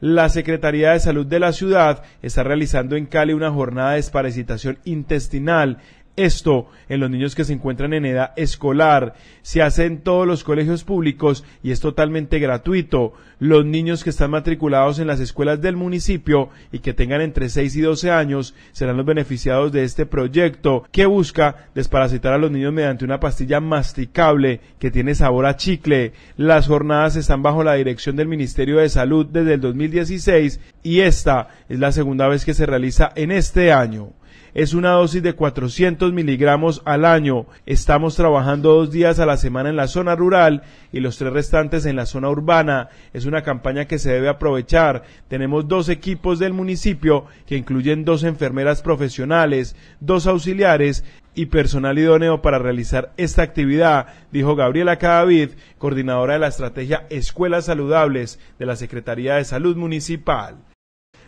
La Secretaría de Salud de la ciudad está realizando en Cali una jornada de desparasitación intestinal esto en los niños que se encuentran en edad escolar. Se hace en todos los colegios públicos y es totalmente gratuito. Los niños que están matriculados en las escuelas del municipio y que tengan entre 6 y 12 años serán los beneficiados de este proyecto que busca desparasitar a los niños mediante una pastilla masticable que tiene sabor a chicle. Las jornadas están bajo la dirección del Ministerio de Salud desde el 2016 y esta es la segunda vez que se realiza en este año es una dosis de 400 miligramos al año. Estamos trabajando dos días a la semana en la zona rural y los tres restantes en la zona urbana. Es una campaña que se debe aprovechar. Tenemos dos equipos del municipio que incluyen dos enfermeras profesionales, dos auxiliares y personal idóneo para realizar esta actividad, dijo Gabriela Cadavid, coordinadora de la estrategia Escuelas Saludables de la Secretaría de Salud Municipal.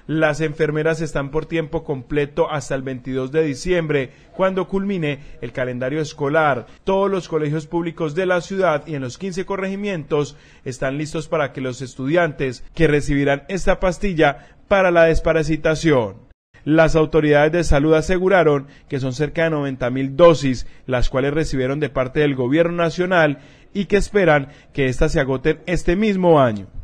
Las enfermeras están por tiempo completo hasta el 22 de diciembre, cuando culmine el calendario escolar. Todos los colegios públicos de la ciudad y en los 15 corregimientos están listos para que los estudiantes que recibirán esta pastilla para la desparasitación. Las autoridades de salud aseguraron que son cerca de 90.000 dosis, las cuales recibieron de parte del gobierno nacional y que esperan que éstas se agoten este mismo año.